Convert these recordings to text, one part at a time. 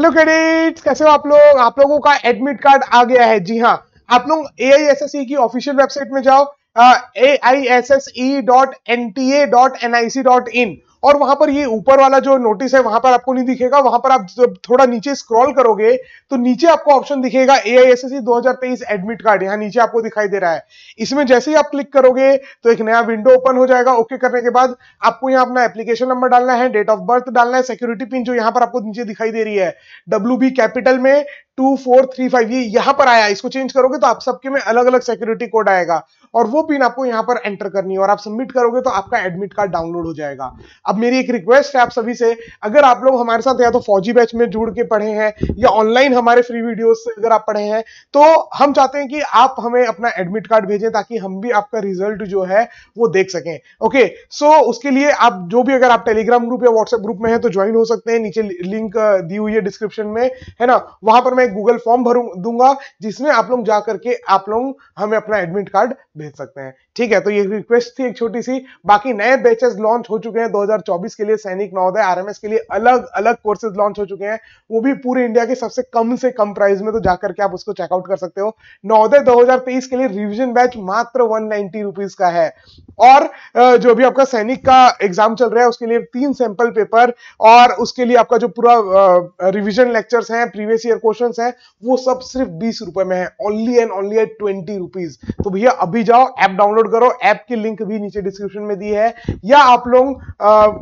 hello credits कैसे हो आप लोग आप लोगों का एडमिट कार्ड आ गया है जी हाँ आप लोग ए e की ऑफिशियल वेबसाइट में जाओ A I S S E dot N T A dot N I C dot in और वहां पर ये ऊपर वाला जो नोटिस है वहां पर आपको नहीं दिखेगा वहां पर आप जब थोड़ा नीचे स्क्रॉल करोगे तो नीचे आपको ऑप्शन दिखेगा ए आई एस एस दो हजार तेईस एडमिट कार्ड यहाँ नीचे आपको दिखाई दे रहा है इसमें जैसे ही आप क्लिक करोगे तो एक नया विंडो ओपन हो जाएगा ओके करने के बाद आपको यहाँ अपना एप्लीकेशन नंबर डालना है डेट ऑफ बर्थ डालना है सिक्योरिटी पिन जो यहाँ पर आपको नीचे दिखाई दे रही है डब्ल्यू बी कैपिटल में टू फोर थ्री फाइव ये यहाँ पर आया इसको चेंज करोगे तो आप सबके में अलग अलग सिक्योरिटी कोड आएगा और वो पिन आपको यहां पर एंटर करनी है और आप सबमिट करोगे तो आपका एडमिट कार्ड डाउनलोड हो जाएगा अब मेरी एक रिक्वेस्ट है आप सभी से अगर आप लोग हमारे साथ या तो फौजी बैच में जुड़ के पढ़े हैं या ऑनलाइन हमारे फ्री वीडियो से अगर आप पढ़े हैं तो हम चाहते हैं कि आप हमें अपना एडमिट कार्ड भेजें ताकि हम भी आपका रिजल्ट जो है वो देख सकें ओके सो उसके लिए आप जो भी अगर आप टेलीग्राम ग्रुप या व्हाट्सएप ग्रुप में है तो ज्वाइन हो सकते हैं नीचे लिंक दी हुई है डिस्क्रिप्शन में है ना वहां पर मैं गूगल फॉर्म भरू दूंगा जिसमें आप लोग जाकर के आप लोग हमें अपना एडमिट कार्ड भेज सकते हैं ठीक है तो ये रिक्वेस्ट थी एक छोटी सी बाकी नए बैचेस लॉन्च हो चुके हैं 2024 के लिए सैनिक नवोदय आरएमएस के लिए अलग अलग कोर्सेज लॉन्च हो चुके हैं वो भी पूरे इंडिया के सबसे कम से कम प्राइस में तो जाकर के आप उसको चेकआउट कर सकते हो नवोदय दो के लिए रिविजन बैच मात्र वन नाइनटी का है और जो भी आपका सैनिक का एग्जाम चल रहा है उसके लिए तीन सैंपल पेपर और उसके लिए आपका जो पूरा रिविजन लेक्चर्स हैं प्रीवियस ईयर क्वेश्चन ऑप्शन है वो सब सिर्फ बीस रुपए में है only and only at twenty rupees तो भैया अभी जाओ ऐप डाउनलोड करो ऐप की लिंक भी नीचे डिस्क्रिप्शन में दी है या आप लोग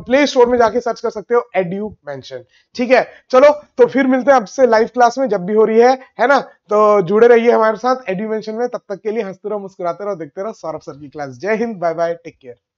प्ले स्टोर में जाके सर्च कर सकते हो एड्यू मेंशन ठीक है चलो तो फिर मिलते हैं आपसे लाइव क्लास में जब भी हो रही है है ना तो जुड़े रहिए हमारे साथ एड्यू मेंशन में तब तक के लिए हंसते रहो मुस्कुराते रहो देखते रहो सौरभ सर की क्लास जय हिंद बाय बाय टेक केयर